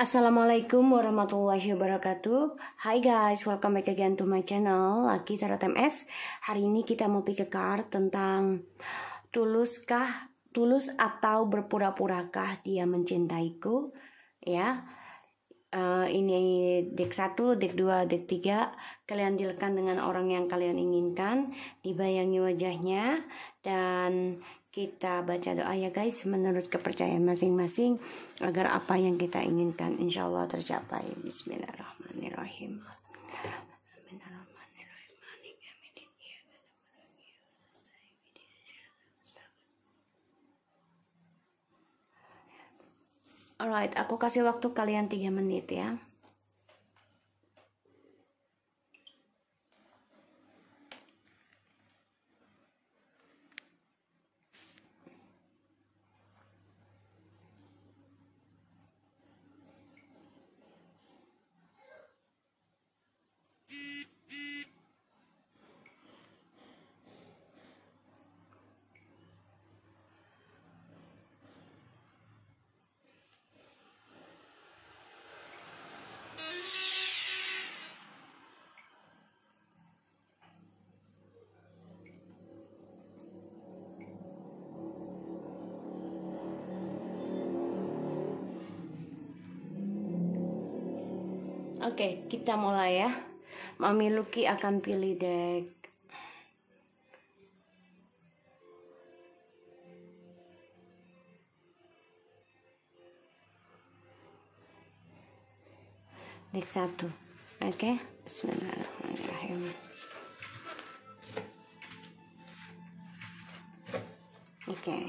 Assalamualaikum warahmatullahi wabarakatuh Hai guys, welcome back again to my channel Lagi Tarot MS Hari ini kita mau pick a card tentang Tuluskah Tulus atau berpura-purakah dia mencintaiku Ya uh, Ini deck 1, deck 2, deck 3 Kalian dealkan dengan orang yang kalian inginkan Dibayangi wajahnya Dan kita baca doa ya guys menurut kepercayaan masing-masing agar apa yang kita inginkan insya Allah tercapai Bismillahirrahmanirrahim Alright, aku kasih waktu kalian 3 menit ya. Oke, okay, kita mulai ya. Mami Lucky akan pilih deck. Deck satu. Oke, okay? Bismillahirrahmanirrahim. Oke. Okay.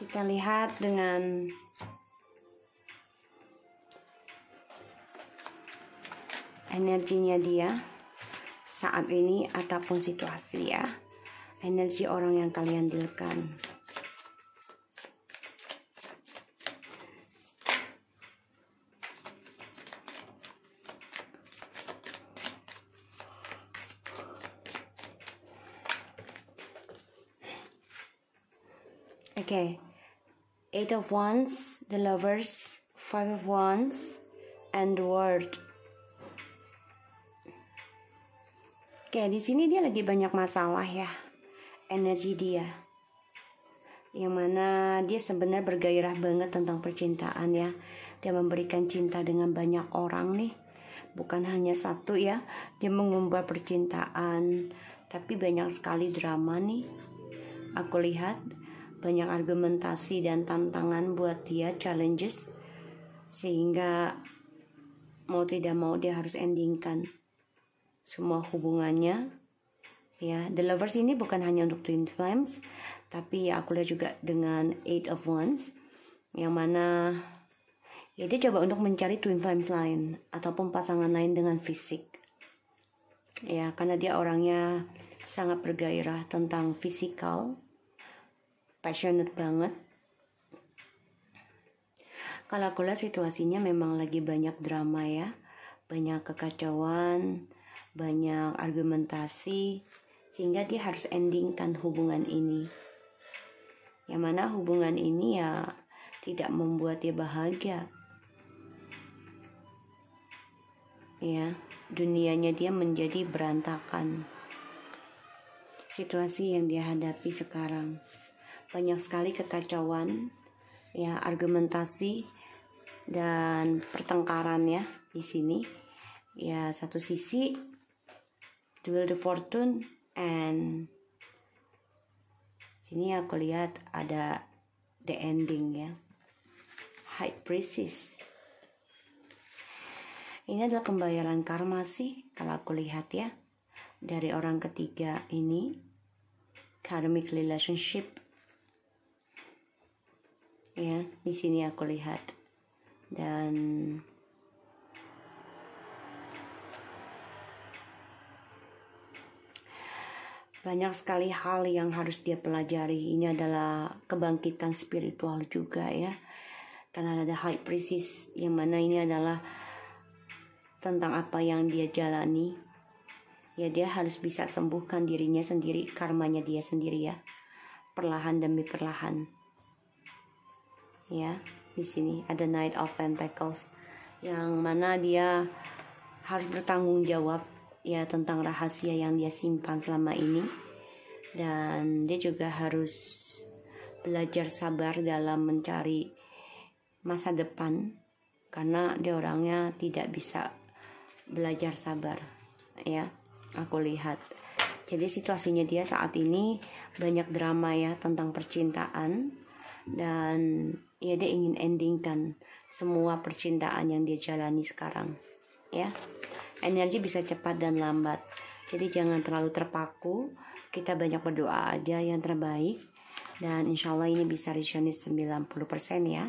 Kita lihat dengan energinya dia saat ini ataupun situasi ya energi orang yang kalian dealkan Okay, Eight of Wands, the Lovers, Five of Wands, and the World. kayak di sini dia lagi banyak masalah ya energi dia yang mana dia sebenarnya bergairah banget tentang percintaan ya dia memberikan cinta dengan banyak orang nih bukan hanya satu ya dia mengumbar percintaan tapi banyak sekali drama nih aku lihat banyak argumentasi dan tantangan buat dia challenges sehingga mau tidak mau dia harus endingkan semua hubungannya ya the lovers ini bukan hanya untuk twin flames tapi ya aku lihat juga dengan eight of wands yang mana ya dia coba untuk mencari twin flames lain ataupun pasangan lain dengan fisik ya karena dia orangnya sangat bergairah tentang fisikal passionate banget kalau aku lihat situasinya memang lagi banyak drama ya banyak kekacauan banyak argumentasi sehingga dia harus endingkan hubungan ini yang mana hubungan ini ya tidak membuat dia bahagia ya dunianya dia menjadi berantakan situasi yang dia hadapi sekarang banyak sekali kekacauan ya argumentasi dan pertengkaran ya di sini ya satu sisi The Wheel of Fortune and sini aku lihat ada the ending ya high priestess ini adalah pembayaran karma sih kalau aku lihat ya dari orang ketiga ini karmic relationship ya di sini aku lihat dan banyak sekali hal yang harus dia pelajari. Ini adalah kebangkitan spiritual juga ya. Karena ada high priestess yang mana ini adalah tentang apa yang dia jalani. Ya dia harus bisa sembuhkan dirinya sendiri, karmanya dia sendiri ya. Perlahan demi perlahan. Ya, di sini ada Knight of Pentacles yang mana dia harus bertanggung jawab ya tentang rahasia yang dia simpan selama ini dan dia juga harus belajar sabar dalam mencari masa depan karena dia orangnya tidak bisa belajar sabar ya aku lihat jadi situasinya dia saat ini banyak drama ya tentang percintaan dan ya dia ingin endingkan semua percintaan yang dia jalani sekarang ya energi bisa cepat dan lambat jadi jangan terlalu terpaku kita banyak berdoa aja yang terbaik dan insya Allah ini bisa revisionis 90% ya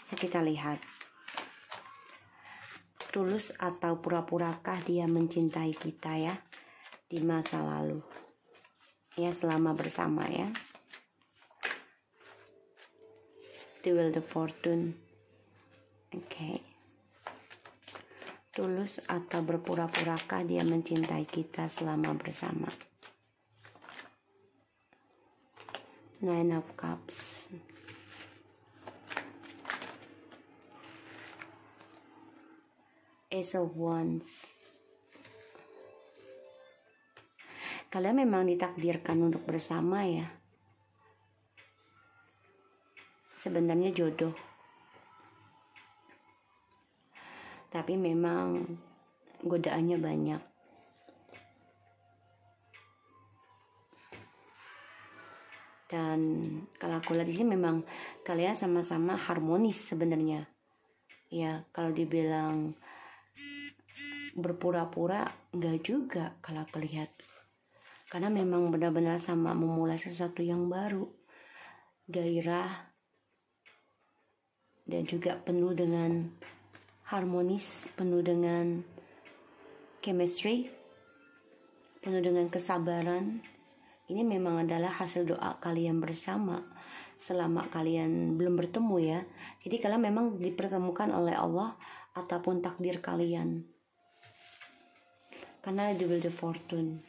So, kita lihat tulus atau pura-purakah dia mencintai kita ya di masa lalu ya selama bersama ya The Will the Fortune oke okay tulus atau berpura-purakah dia mencintai kita selama bersama. Nine of Cups. Ace of Wands. Kalian memang ditakdirkan untuk bersama ya. Sebenarnya jodoh. tapi memang godaannya banyak dan kalau aku lihat di sini memang kalian sama-sama harmonis sebenarnya ya kalau dibilang berpura-pura nggak juga kalau aku lihat karena memang benar-benar sama memulai sesuatu yang baru gairah dan juga penuh dengan harmonis, penuh dengan chemistry, penuh dengan kesabaran. Ini memang adalah hasil doa kalian bersama selama kalian belum bertemu ya. Jadi kalian memang dipertemukan oleh Allah ataupun takdir kalian. Karena double the fortune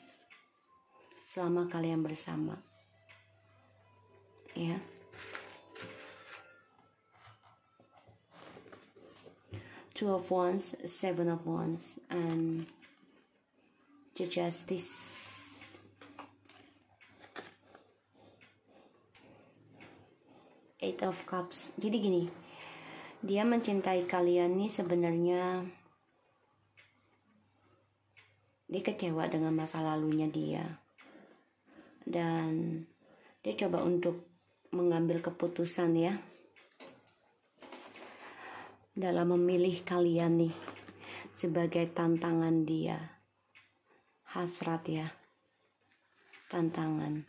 selama kalian bersama. Ya. two of wands seven of wands and the justice eight of cups jadi gini dia mencintai kalian nih sebenarnya dia kecewa dengan masa lalunya dia dan dia coba untuk mengambil keputusan ya dalam memilih kalian nih sebagai tantangan dia. Hasrat ya. Tantangan.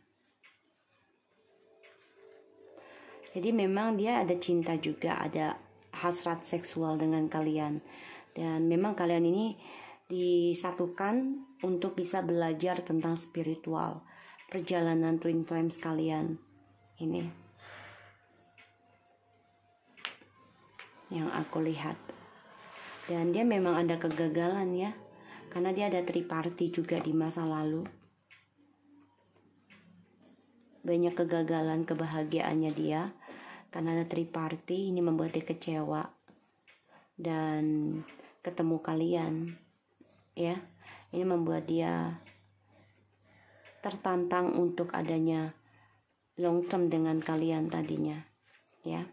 Jadi memang dia ada cinta juga, ada hasrat seksual dengan kalian. Dan memang kalian ini disatukan untuk bisa belajar tentang spiritual perjalanan twin flames kalian ini. yang aku lihat dan dia memang ada kegagalan ya karena dia ada triparti juga di masa lalu banyak kegagalan kebahagiaannya dia karena ada triparti ini membuat dia kecewa dan ketemu kalian ya ini membuat dia tertantang untuk adanya long term dengan kalian tadinya ya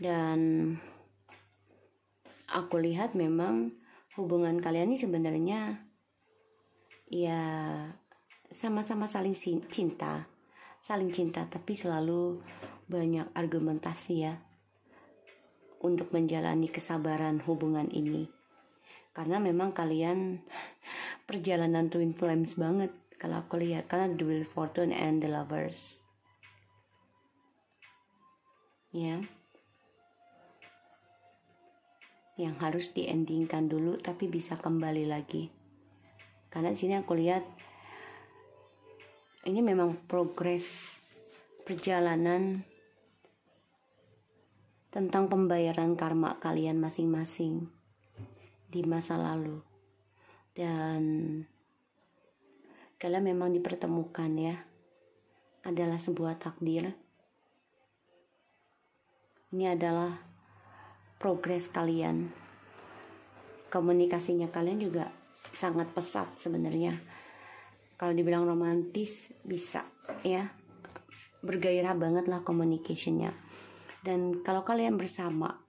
dan aku lihat memang hubungan kalian ini sebenarnya ya sama-sama saling cinta saling cinta tapi selalu banyak argumentasi ya untuk menjalani kesabaran hubungan ini karena memang kalian perjalanan twin flames banget kalau aku lihat karena duel fortune and the lovers ya yeah yang harus diendingkan dulu tapi bisa kembali lagi karena sini aku lihat ini memang progres perjalanan tentang pembayaran karma kalian masing-masing di masa lalu dan kalian memang dipertemukan ya adalah sebuah takdir ini adalah progres kalian komunikasinya kalian juga sangat pesat sebenarnya kalau dibilang romantis bisa ya bergairah banget lah komunikasinya. dan kalau kalian bersama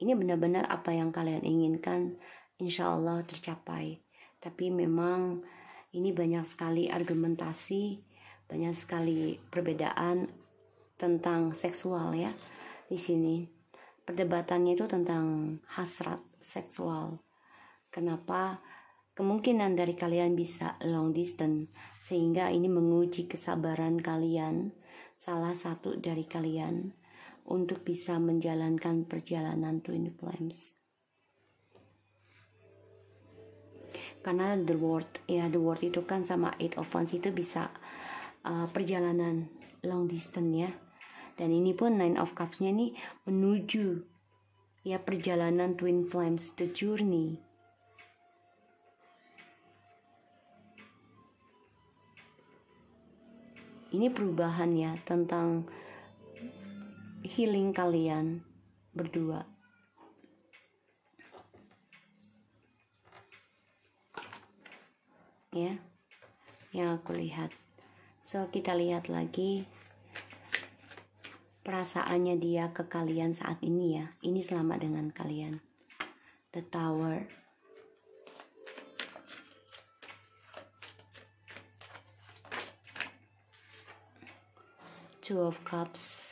ini benar-benar apa yang kalian inginkan insya Allah tercapai tapi memang ini banyak sekali argumentasi banyak sekali perbedaan tentang seksual ya di sini perdebatannya itu tentang hasrat seksual. Kenapa kemungkinan dari kalian bisa long distance sehingga ini menguji kesabaran kalian, salah satu dari kalian untuk bisa menjalankan perjalanan twin flames. Karena the word ya the word itu kan sama eight of wands itu bisa uh, perjalanan long distance ya dan ini pun nine of cups-nya nih menuju ya perjalanan twin flames the journey ini perubahan ya tentang healing kalian berdua ya yang aku lihat so kita lihat lagi perasaannya dia ke kalian saat ini ya. Ini selama dengan kalian. The Tower. Two of Cups.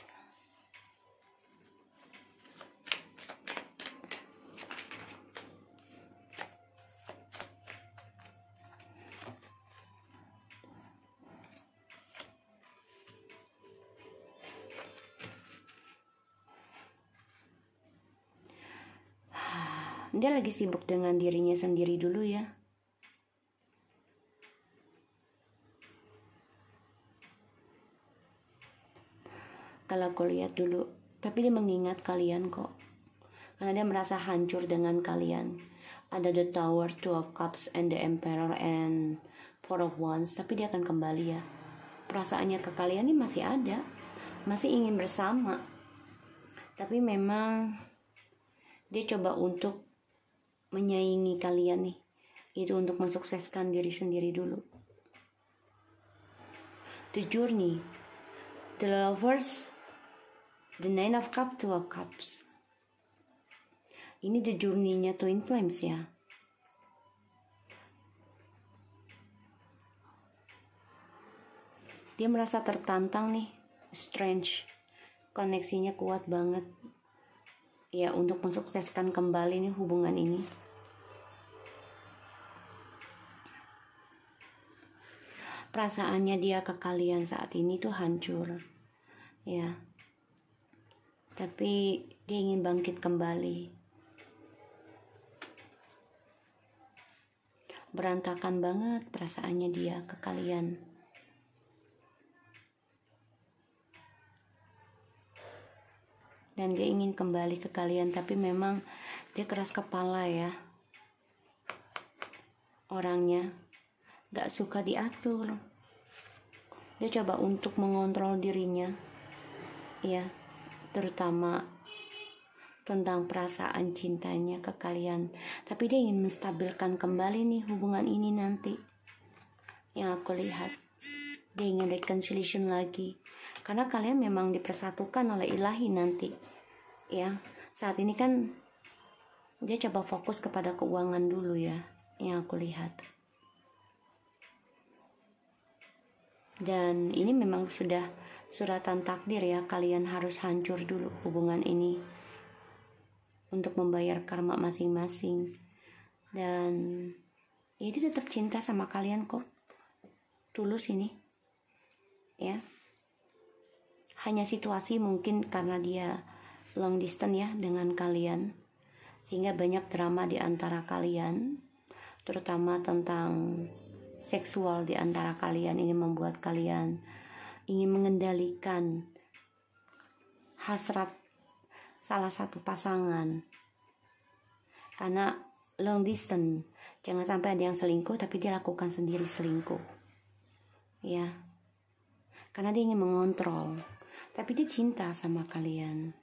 dia lagi sibuk dengan dirinya sendiri dulu ya kalau aku lihat dulu tapi dia mengingat kalian kok karena dia merasa hancur dengan kalian ada the tower two of cups and the emperor and four of wands tapi dia akan kembali ya perasaannya ke kalian ini masih ada masih ingin bersama tapi memang dia coba untuk menyaingi kalian nih itu untuk mensukseskan diri sendiri dulu the journey the lovers the nine of cups two of cups ini the journey-nya twin flames ya dia merasa tertantang nih strange koneksinya kuat banget ya untuk mensukseskan kembali nih hubungan ini perasaannya dia ke kalian saat ini tuh hancur ya tapi dia ingin bangkit kembali berantakan banget perasaannya dia ke kalian dan dia ingin kembali ke kalian tapi memang dia keras kepala ya orangnya gak suka diatur dia coba untuk mengontrol dirinya ya terutama tentang perasaan cintanya ke kalian tapi dia ingin menstabilkan kembali nih hubungan ini nanti yang aku lihat dia ingin reconciliation lagi karena kalian memang dipersatukan oleh ilahi nanti ya saat ini kan dia coba fokus kepada keuangan dulu ya yang aku lihat Dan ini memang sudah suratan takdir ya, kalian harus hancur dulu hubungan ini untuk membayar karma masing-masing. Dan ya dia tetap cinta sama kalian kok. Tulus ini. Ya. Hanya situasi mungkin karena dia long distance ya dengan kalian. Sehingga banyak drama di antara kalian, terutama tentang seksual di antara kalian ingin membuat kalian ingin mengendalikan hasrat salah satu pasangan karena long distance jangan sampai ada yang selingkuh tapi dia lakukan sendiri selingkuh ya karena dia ingin mengontrol tapi dia cinta sama kalian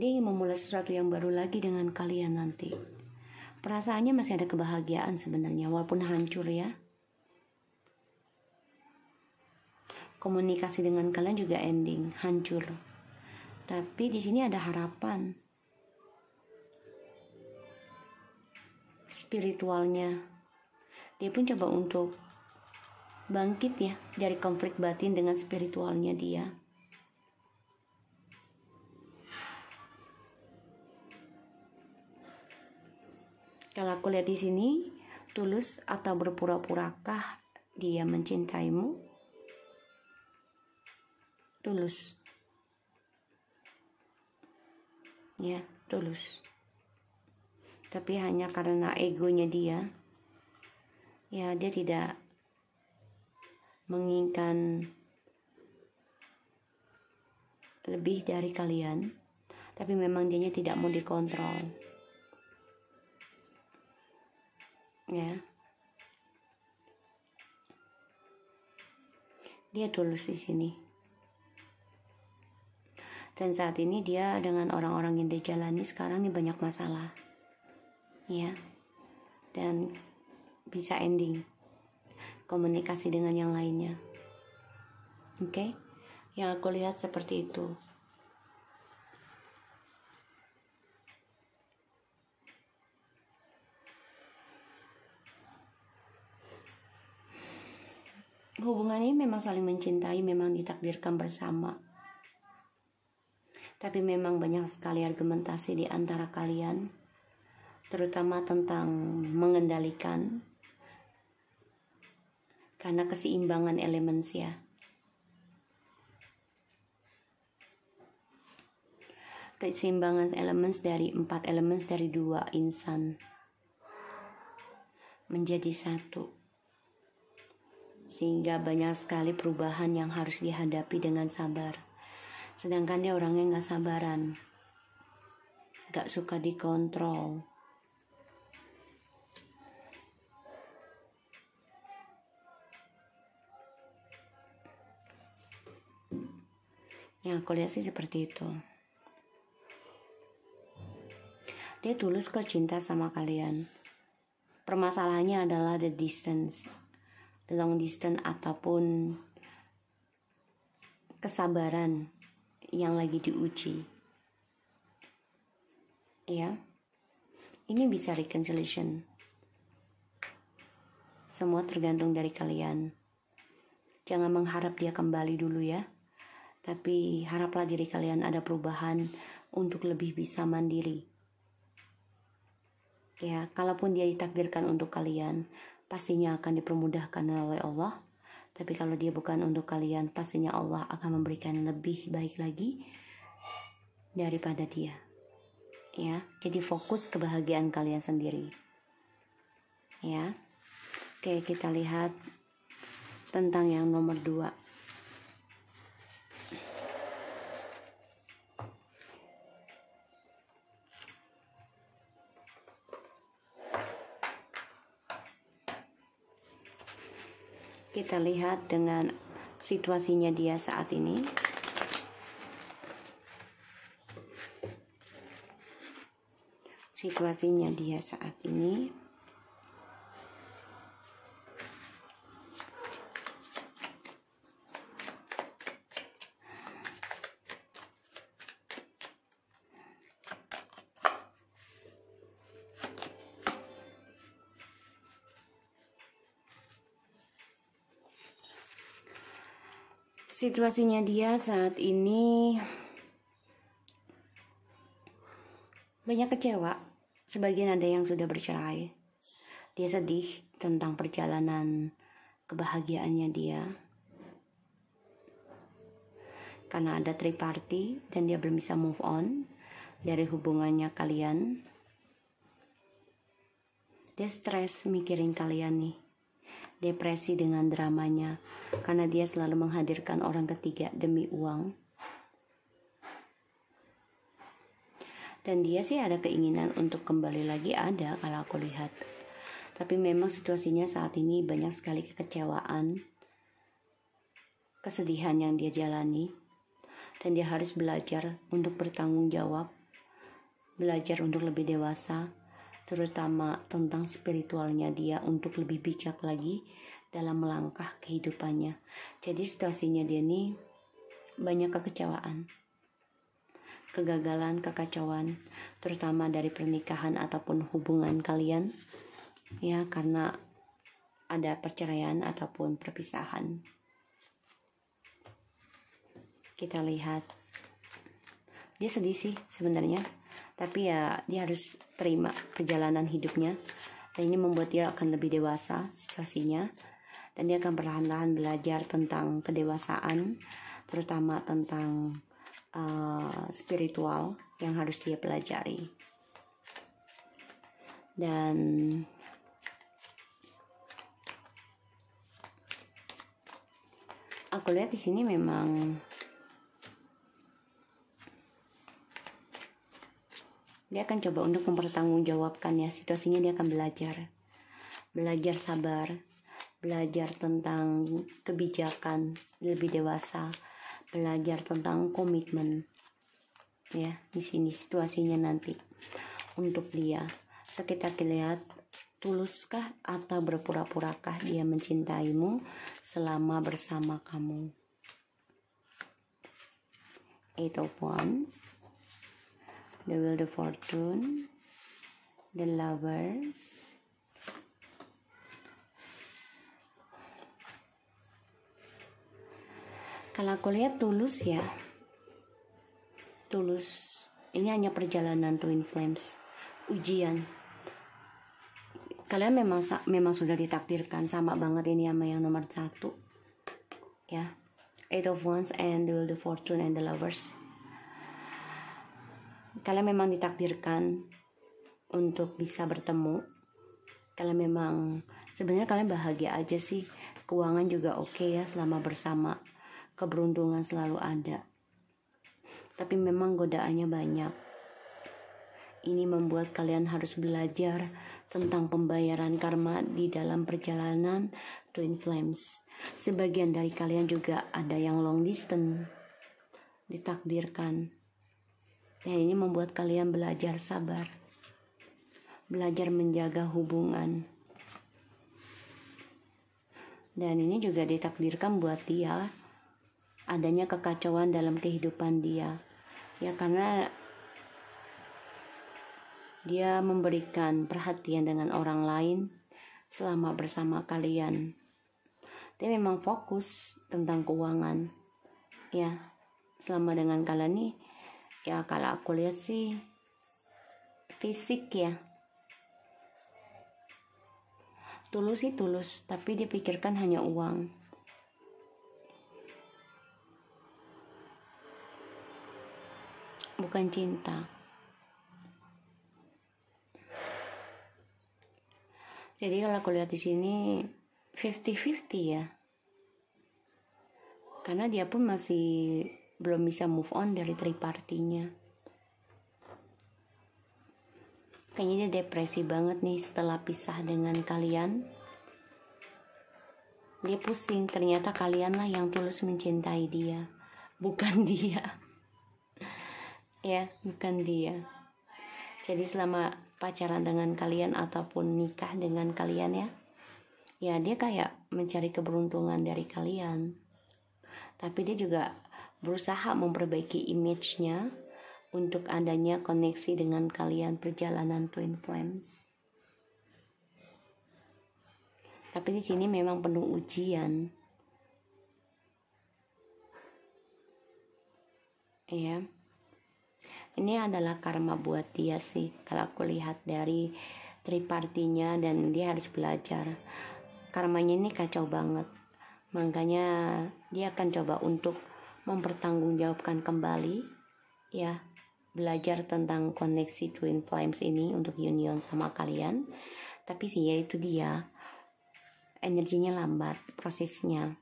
Dia ingin memulai sesuatu yang baru lagi dengan kalian nanti. Perasaannya masih ada kebahagiaan sebenarnya, walaupun hancur ya. Komunikasi dengan kalian juga ending, hancur. Tapi di sini ada harapan. Spiritualnya. Dia pun coba untuk bangkit ya dari konflik batin dengan spiritualnya dia Kalau aku lihat di sini, tulus atau berpura-purakah dia mencintaimu? Tulus. Ya, tulus. Tapi hanya karena egonya dia. Ya, dia tidak menginginkan lebih dari kalian. Tapi memang dianya tidak mau dikontrol. ya dia tulus di sini dan saat ini dia dengan orang-orang yang dia jalani sekarang ini banyak masalah ya dan bisa ending komunikasi dengan yang lainnya oke okay? yang aku lihat seperti itu hubungan ini memang saling mencintai, memang ditakdirkan bersama. Tapi memang banyak sekali argumentasi di antara kalian, terutama tentang mengendalikan karena keseimbangan elemen ya. Keseimbangan elemen dari empat elemen dari dua insan menjadi satu sehingga banyak sekali perubahan yang harus dihadapi dengan sabar. Sedangkan dia orangnya nggak sabaran, nggak suka dikontrol. Yang aku lihat sih seperti itu. Dia tulus kok cinta sama kalian. Permasalahannya adalah the distance long distance ataupun kesabaran yang lagi diuji. Ya. Ini bisa reconciliation. Semua tergantung dari kalian. Jangan mengharap dia kembali dulu ya. Tapi haraplah diri kalian ada perubahan untuk lebih bisa mandiri. Ya, kalaupun dia ditakdirkan untuk kalian, pastinya akan dipermudahkan oleh Allah. Tapi kalau dia bukan untuk kalian, pastinya Allah akan memberikan lebih baik lagi daripada dia. Ya, jadi fokus kebahagiaan kalian sendiri. Ya. Oke, kita lihat tentang yang nomor dua kita lihat dengan situasinya dia saat ini. Situasinya dia saat ini. situasinya dia saat ini banyak kecewa. Sebagian ada yang sudah bercerai. Dia sedih tentang perjalanan kebahagiaannya dia. Karena ada triparty dan dia belum bisa move on dari hubungannya kalian. Dia stres mikirin kalian nih depresi dengan dramanya karena dia selalu menghadirkan orang ketiga demi uang. Dan dia sih ada keinginan untuk kembali lagi ada kalau aku lihat. Tapi memang situasinya saat ini banyak sekali kekecewaan, kesedihan yang dia jalani, dan dia harus belajar untuk bertanggung jawab, belajar untuk lebih dewasa, terutama tentang spiritualnya dia untuk lebih bijak lagi dalam melangkah kehidupannya. Jadi situasinya dia ini banyak kekecewaan, kegagalan, kekacauan, terutama dari pernikahan ataupun hubungan kalian ya karena ada perceraian ataupun perpisahan. Kita lihat dia sedih sih sebenarnya tapi ya dia harus terima perjalanan hidupnya dan ini membuat dia akan lebih dewasa situasinya dan dia akan perlahan-lahan belajar tentang kedewasaan terutama tentang uh, spiritual yang harus dia pelajari dan aku lihat di sini memang dia akan coba untuk mempertanggungjawabkannya situasinya dia akan belajar belajar sabar belajar tentang kebijakan lebih dewasa belajar tentang komitmen ya di sini situasinya nanti untuk dia so kita lihat tuluskah atau berpura-purakah dia mencintaimu selama bersama kamu eight of wands The Wheel of Fortune, The Lovers, kalau aku lihat tulus ya tulus ini hanya perjalanan twin flames ujian kalian memang memang sudah ditakdirkan sama banget ini sama yang nomor satu ya eight of wands and the, the fortune and the lovers kalian memang ditakdirkan untuk bisa bertemu kalian memang sebenarnya kalian bahagia aja sih keuangan juga oke okay ya selama bersama keberuntungan selalu ada tapi memang godaannya banyak ini membuat kalian harus belajar tentang pembayaran karma di dalam perjalanan Twin Flames. Sebagian dari kalian juga ada yang long distance ditakdirkan yang ini membuat kalian belajar sabar belajar menjaga hubungan dan ini juga ditakdirkan buat dia adanya kekacauan dalam kehidupan dia ya karena dia memberikan perhatian dengan orang lain selama bersama kalian dia memang fokus tentang keuangan ya selama dengan kalian nih ya kalau aku lihat sih fisik ya tulus sih tulus tapi dia pikirkan hanya uang bukan cinta jadi kalau aku lihat di sini 50-50 ya karena dia pun masih belum bisa move on dari tripartinya kayaknya dia depresi banget nih setelah pisah dengan kalian dia pusing ternyata kalianlah yang tulus mencintai dia bukan dia ya bukan dia jadi selama pacaran dengan kalian ataupun nikah dengan kalian ya ya dia kayak mencari keberuntungan dari kalian tapi dia juga berusaha memperbaiki image-nya untuk adanya koneksi dengan kalian perjalanan twin flames. Tapi di sini memang penuh ujian. Ya. Ini adalah karma buat dia sih kalau aku lihat dari tripartinya dan dia harus belajar. Karmanya ini kacau banget. Makanya dia akan coba untuk mempertanggungjawabkan kembali ya belajar tentang koneksi twin flames ini untuk union sama kalian tapi sih ya itu dia energinya lambat prosesnya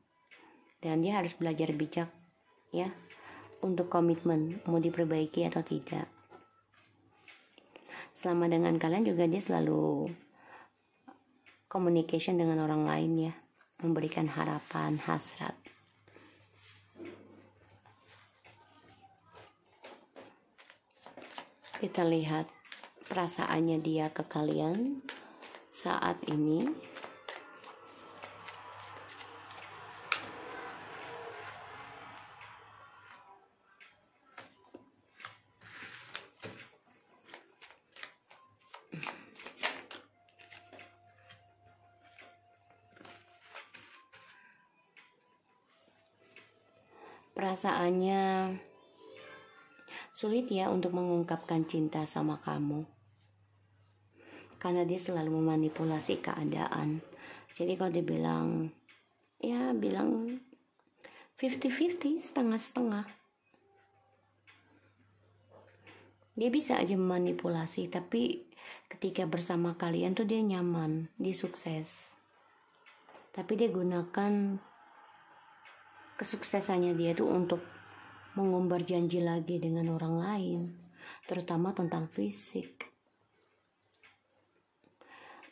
dan dia harus belajar bijak ya untuk komitmen mau diperbaiki atau tidak selama dengan kalian juga dia selalu communication dengan orang lain ya memberikan harapan hasrat kita lihat perasaannya dia ke kalian saat ini perasaannya Sulit ya untuk mengungkapkan cinta sama kamu. Karena dia selalu memanipulasi keadaan. Jadi kalau dia bilang ya bilang 50-50, setengah-setengah. Dia bisa aja memanipulasi, tapi ketika bersama kalian tuh dia nyaman, dia sukses. Tapi dia gunakan kesuksesannya dia tuh untuk mengumbar janji lagi dengan orang lain, terutama tentang fisik.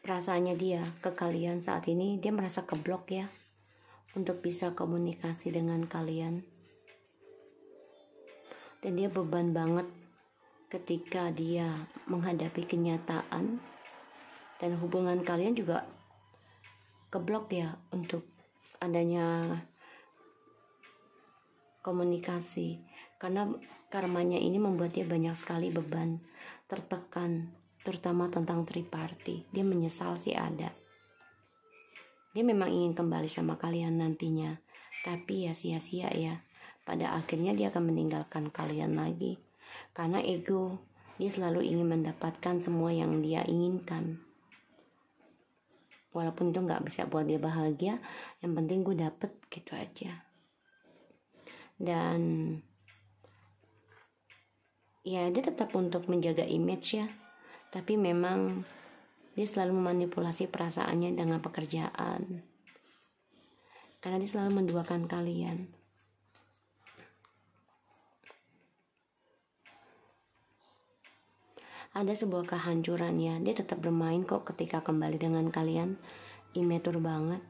Perasaannya dia ke kalian saat ini, dia merasa keblok ya untuk bisa komunikasi dengan kalian. Dan dia beban banget ketika dia menghadapi kenyataan dan hubungan kalian juga keblok ya untuk adanya komunikasi karena karmanya ini membuat dia banyak sekali beban tertekan terutama tentang triparti dia menyesal sih ada dia memang ingin kembali sama kalian nantinya tapi ya sia-sia ya pada akhirnya dia akan meninggalkan kalian lagi karena ego dia selalu ingin mendapatkan semua yang dia inginkan walaupun itu nggak bisa buat dia bahagia yang penting gue dapet gitu aja dan ya dia tetap untuk menjaga image ya tapi memang dia selalu memanipulasi perasaannya dengan pekerjaan karena dia selalu menduakan kalian ada sebuah kehancuran ya dia tetap bermain kok ketika kembali dengan kalian imatur banget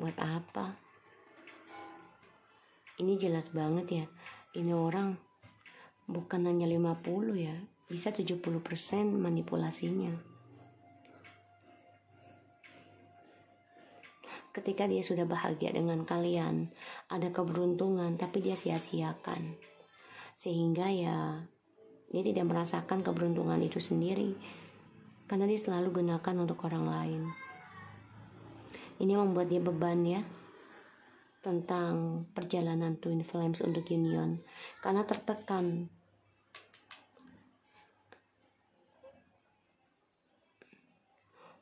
buat apa ini jelas banget ya ini orang bukan hanya 50 ya bisa 70% manipulasinya ketika dia sudah bahagia dengan kalian ada keberuntungan tapi dia sia-siakan sehingga ya dia tidak merasakan keberuntungan itu sendiri karena dia selalu gunakan untuk orang lain ini membuat dia beban ya tentang perjalanan Twin Flames untuk Union karena tertekan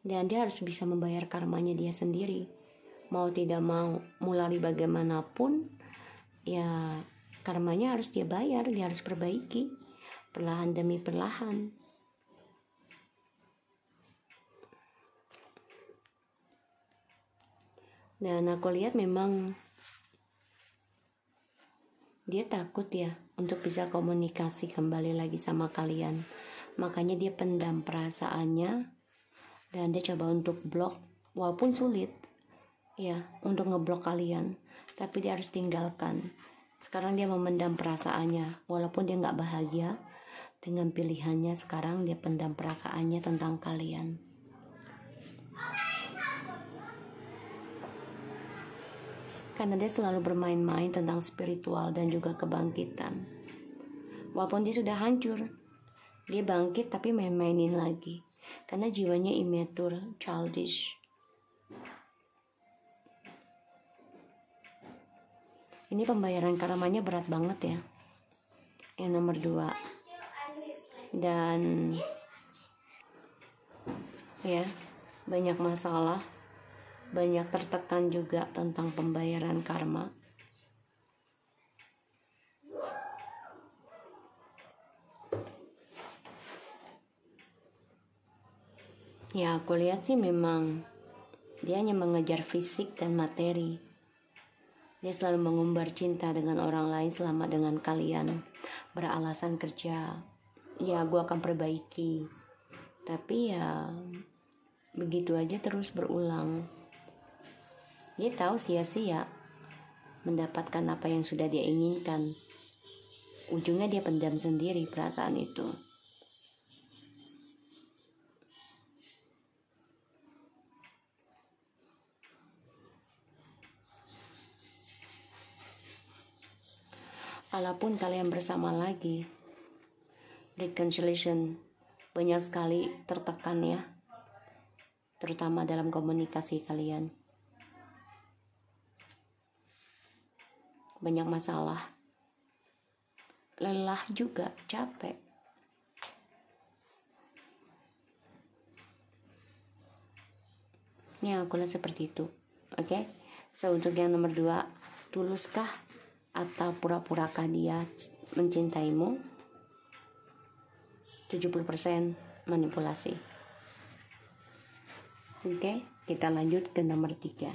dan dia harus bisa membayar karmanya dia sendiri mau tidak mau mulai bagaimanapun ya karmanya harus dia bayar dia harus perbaiki perlahan demi perlahan dan aku lihat memang dia takut ya untuk bisa komunikasi kembali lagi sama kalian. Makanya dia pendam perasaannya dan dia coba untuk blok walaupun sulit ya untuk ngeblok kalian, tapi dia harus tinggalkan. Sekarang dia memendam perasaannya walaupun dia nggak bahagia dengan pilihannya sekarang dia pendam perasaannya tentang kalian. karena dia selalu bermain-main tentang spiritual dan juga kebangkitan. Walaupun dia sudah hancur, dia bangkit tapi main-mainin lagi karena jiwanya immature, childish. Ini pembayaran karamanya berat banget ya. Yang nomor dua. Dan ya, banyak masalah banyak tertekan juga tentang pembayaran karma. Ya, aku lihat sih memang dia hanya mengejar fisik dan materi. Dia selalu mengumbar cinta dengan orang lain selama dengan kalian beralasan kerja. Ya, gue akan perbaiki. Tapi ya, begitu aja terus berulang dia tahu sia-sia mendapatkan apa yang sudah dia inginkan. Ujungnya dia pendam sendiri perasaan itu. Walaupun kalian bersama lagi, reconciliation banyak sekali tertekan ya, terutama dalam komunikasi kalian. banyak masalah lelah juga capek ini aku lihat seperti itu oke okay? so untuk yang nomor dua tuluskah atau pura-purakah dia mencintaimu 70% manipulasi oke okay? kita lanjut ke nomor tiga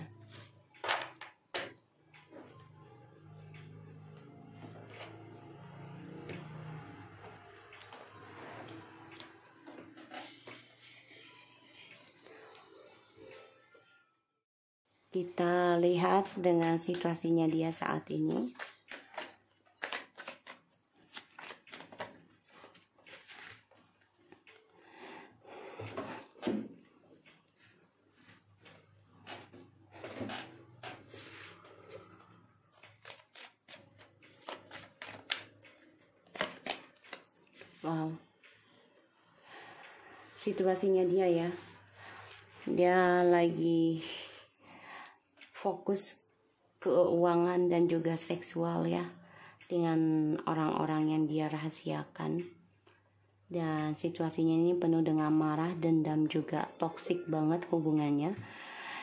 banget dengan situasinya dia saat ini. Wow. Situasinya dia ya. Dia lagi fokus keuangan dan juga seksual ya dengan orang-orang yang dia rahasiakan dan situasinya ini penuh dengan marah dendam juga toksik banget hubungannya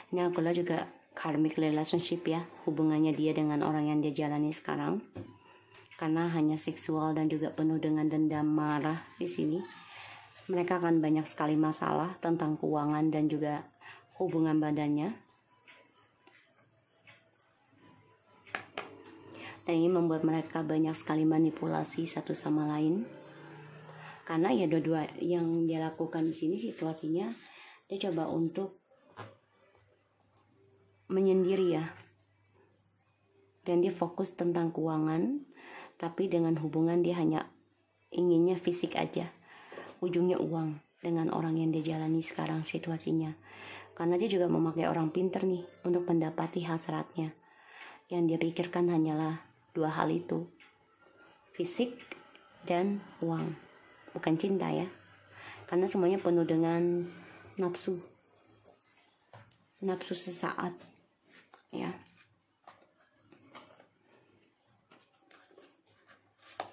ini akulah juga karmic relationship ya hubungannya dia dengan orang yang dia jalani sekarang karena hanya seksual dan juga penuh dengan dendam marah di sini mereka akan banyak sekali masalah tentang keuangan dan juga hubungan badannya dan ini membuat mereka banyak sekali manipulasi satu sama lain karena ya dua-dua yang dia lakukan di sini situasinya dia coba untuk menyendiri ya dan dia fokus tentang keuangan tapi dengan hubungan dia hanya inginnya fisik aja ujungnya uang dengan orang yang dia jalani sekarang situasinya karena dia juga memakai orang pinter nih untuk mendapati hasratnya yang dia pikirkan hanyalah dua hal itu fisik dan uang bukan cinta ya karena semuanya penuh dengan nafsu nafsu sesaat ya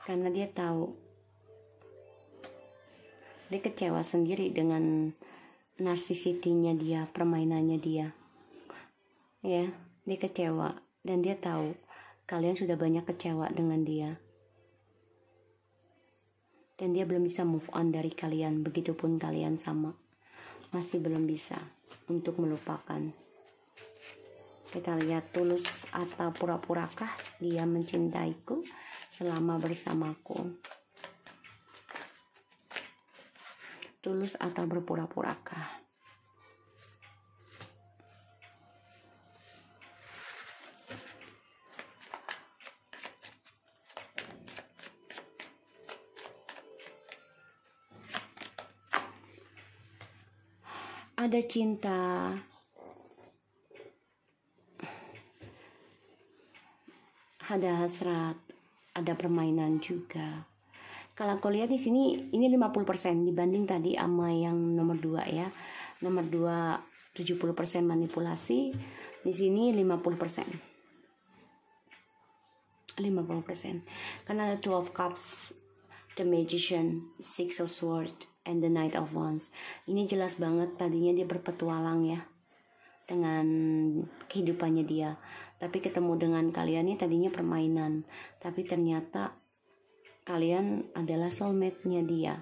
karena dia tahu dia kecewa sendiri dengan narsisitinya dia permainannya dia ya dia kecewa dan dia tahu Kalian sudah banyak kecewa dengan dia. Dan dia belum bisa move on dari kalian, begitupun kalian sama. Masih belum bisa untuk melupakan. Kita lihat tulus atau pura-purakah dia mencintaiku selama bersamaku. Tulus atau berpura-purakah? ada cinta ada hasrat ada permainan juga kalau aku lihat di sini ini 50% dibanding tadi ama yang nomor 2 ya nomor 2 70% manipulasi di sini 50% 50% karena ada 12 cups the magician six of swords and the Knight of Wands. Ini jelas banget tadinya dia berpetualang ya dengan kehidupannya dia. Tapi ketemu dengan kalian ini tadinya permainan, tapi ternyata kalian adalah soulmate-nya dia.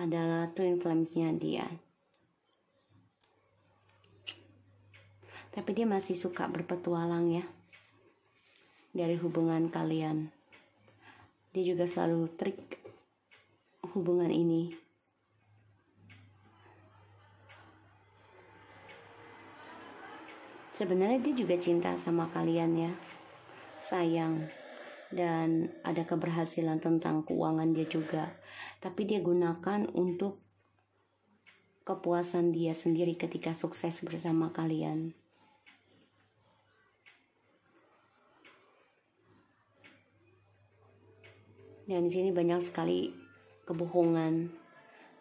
Adalah twin flames-nya dia. Tapi dia masih suka berpetualang ya dari hubungan kalian. Dia juga selalu trik hubungan ini Sebenarnya dia juga cinta sama kalian ya. Sayang. Dan ada keberhasilan tentang keuangan dia juga. Tapi dia gunakan untuk kepuasan dia sendiri ketika sukses bersama kalian. Dan di sini banyak sekali kebohongan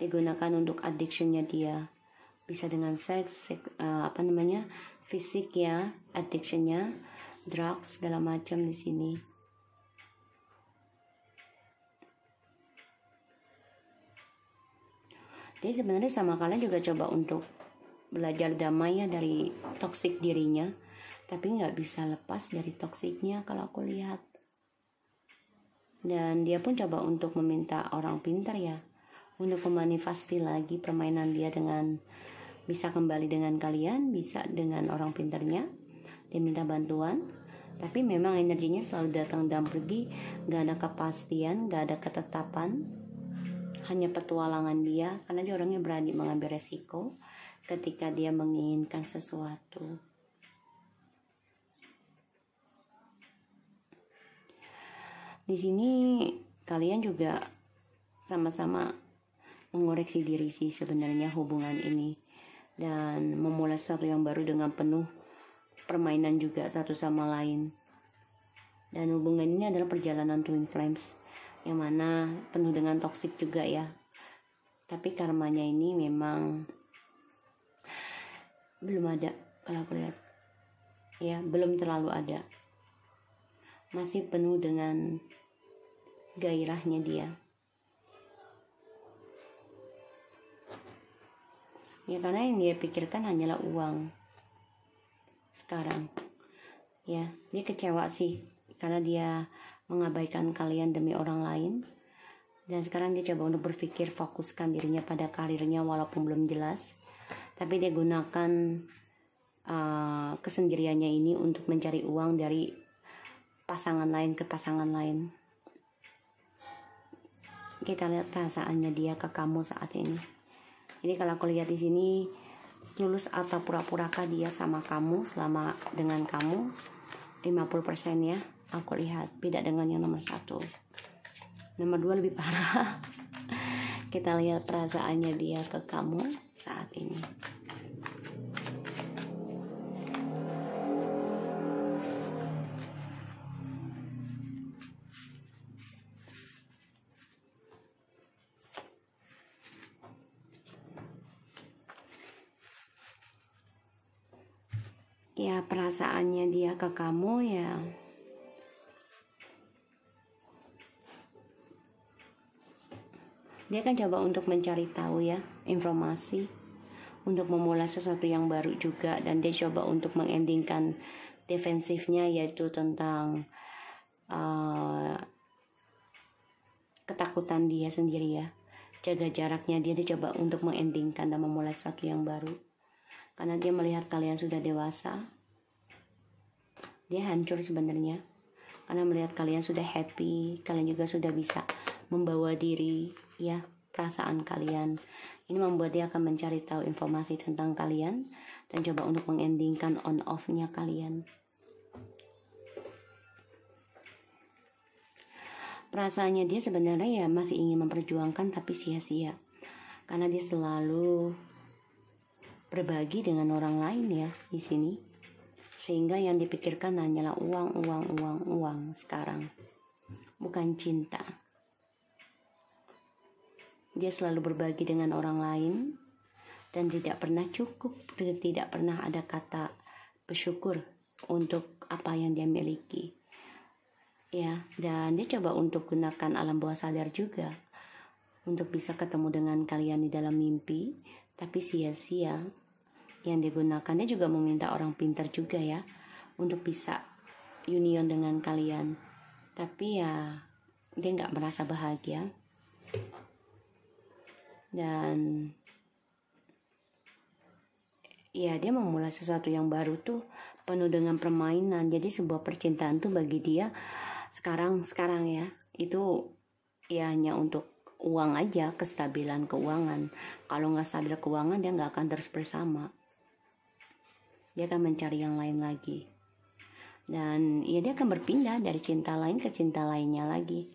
digunakan untuk addictionnya dia bisa dengan seks, seks uh, eh, apa namanya fisik ya addictionnya drugs segala macam di sini jadi sebenarnya sama kalian juga coba untuk belajar damai ya dari toksik dirinya tapi nggak bisa lepas dari toksiknya kalau aku lihat dan dia pun coba untuk meminta orang pintar ya untuk memanifesti lagi permainan dia dengan bisa kembali dengan kalian, bisa dengan orang pinternya. Dia minta bantuan, tapi memang energinya selalu datang dan pergi, gak ada kepastian, gak ada ketetapan. Hanya petualangan dia, karena dia orangnya berani mengambil resiko ketika dia menginginkan sesuatu. Di sini kalian juga sama-sama mengoreksi diri sih sebenarnya hubungan ini dan memulai sesuatu yang baru dengan penuh permainan juga satu sama lain. Dan hubungan ini adalah perjalanan twin flames yang mana penuh dengan toksik juga ya. Tapi karmanya ini memang belum ada kalau aku lihat. Ya, belum terlalu ada. Masih penuh dengan gairahnya dia. ya karena yang dia pikirkan hanyalah uang sekarang ya dia kecewa sih karena dia mengabaikan kalian demi orang lain dan sekarang dia coba untuk berpikir fokuskan dirinya pada karirnya walaupun belum jelas tapi dia gunakan uh, kesendiriannya ini untuk mencari uang dari pasangan lain ke pasangan lain kita lihat perasaannya dia ke kamu saat ini ini kalau aku lihat di sini tulus atau pura-purakah dia sama kamu selama dengan kamu 50% ya aku lihat tidak dengan yang nomor satu nomor dua lebih parah kita lihat perasaannya dia ke kamu saat ini perasaannya dia ke kamu ya dia kan coba untuk mencari tahu ya informasi untuk memulai sesuatu yang baru juga dan dia coba untuk mengendingkan defensifnya yaitu tentang uh, ketakutan dia sendiri ya jaga jaraknya dia coba untuk mengendingkan dan memulai sesuatu yang baru karena dia melihat kalian sudah dewasa dia hancur sebenarnya karena melihat kalian sudah happy kalian juga sudah bisa membawa diri ya perasaan kalian ini membuat dia akan mencari tahu informasi tentang kalian dan coba untuk mengendingkan on off-nya kalian perasaannya dia sebenarnya ya masih ingin memperjuangkan tapi sia-sia karena dia selalu berbagi dengan orang lain ya di sini sehingga yang dipikirkan hanyalah uang, uang, uang, uang sekarang, bukan cinta. Dia selalu berbagi dengan orang lain dan tidak pernah cukup, tidak pernah ada kata bersyukur untuk apa yang dia miliki. Ya, dan dia coba untuk gunakan alam bawah sadar juga untuk bisa ketemu dengan kalian di dalam mimpi, tapi sia-sia yang digunakannya juga meminta orang pintar juga ya untuk bisa union dengan kalian tapi ya dia nggak merasa bahagia dan ya dia memulai sesuatu yang baru tuh penuh dengan permainan jadi sebuah percintaan tuh bagi dia sekarang sekarang ya itu ya hanya untuk uang aja kestabilan keuangan kalau nggak stabil keuangan dia nggak akan terus bersama dia akan mencari yang lain lagi dan ya dia akan berpindah dari cinta lain ke cinta lainnya lagi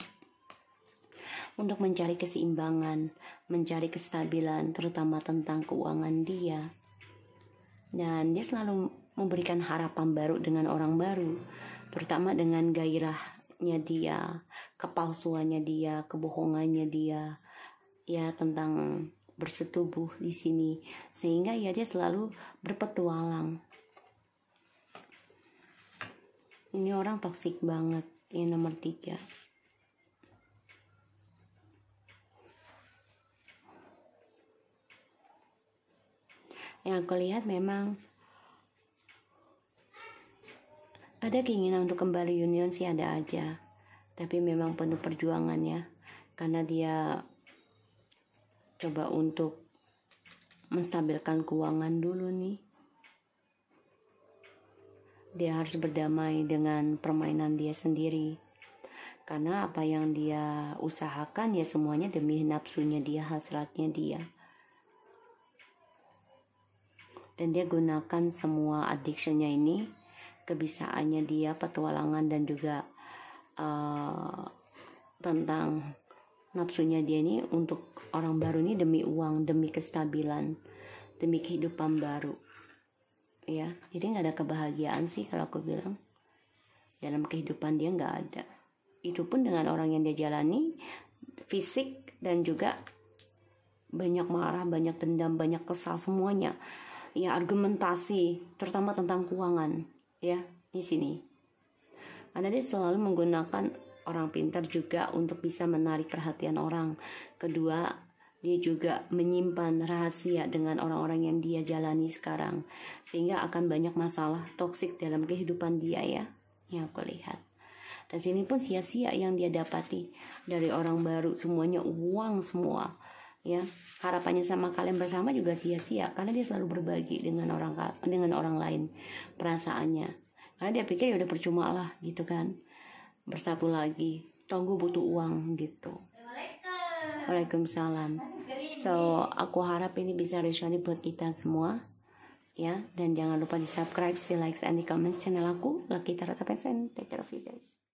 untuk mencari keseimbangan, mencari kestabilan, terutama tentang keuangan dia. Dan dia selalu memberikan harapan baru dengan orang baru, terutama dengan gairahnya dia, kepalsuannya dia, kebohongannya dia, ya tentang bersetubuh di sini, sehingga ya dia selalu berpetualang ini orang toksik banget ini nomor tiga yang aku lihat memang ada keinginan untuk kembali union sih ada aja tapi memang penuh perjuangan ya karena dia coba untuk menstabilkan keuangan dulu nih dia harus berdamai dengan permainan dia sendiri karena apa yang dia usahakan ya semuanya demi nafsunya dia hasratnya dia dan dia gunakan semua addictionnya ini kebisaannya dia petualangan dan juga uh, tentang nafsunya dia ini untuk orang baru ini demi uang demi kestabilan demi kehidupan baru ya jadi nggak ada kebahagiaan sih kalau aku bilang dalam kehidupan dia nggak ada itu pun dengan orang yang dia jalani fisik dan juga banyak marah banyak dendam banyak kesal semuanya ya argumentasi terutama tentang keuangan ya di sini karena dia selalu menggunakan orang pintar juga untuk bisa menarik perhatian orang kedua dia juga menyimpan rahasia dengan orang-orang yang dia jalani sekarang sehingga akan banyak masalah toksik dalam kehidupan dia ya yang aku lihat dan sini pun sia-sia yang dia dapati dari orang baru semuanya uang semua ya harapannya sama kalian bersama juga sia-sia karena dia selalu berbagi dengan orang dengan orang lain perasaannya karena dia pikir ya udah percuma lah gitu kan bersatu lagi tunggu butuh uang gitu Waalaikumsalam. So, aku harap ini bisa resonate buat kita semua. Ya, dan jangan lupa di subscribe, di like, and di comment channel aku, Lucky Tarot Pesen. Take care of you guys.